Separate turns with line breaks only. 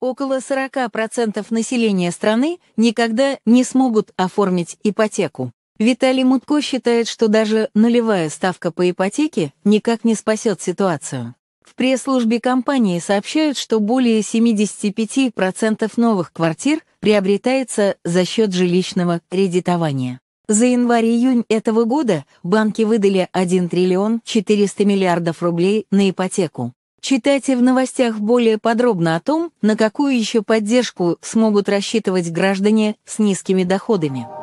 около 40% населения страны никогда не смогут оформить ипотеку. Виталий Мутко считает, что даже нулевая ставка по ипотеке никак не спасет ситуацию. В пресс-службе компании сообщают, что более 75% новых квартир приобретается за счет жилищного кредитования. За январь-июнь этого года банки выдали 1 триллион 400 миллиардов рублей на ипотеку. Читайте в новостях более подробно о том, на какую еще поддержку смогут рассчитывать граждане с низкими доходами.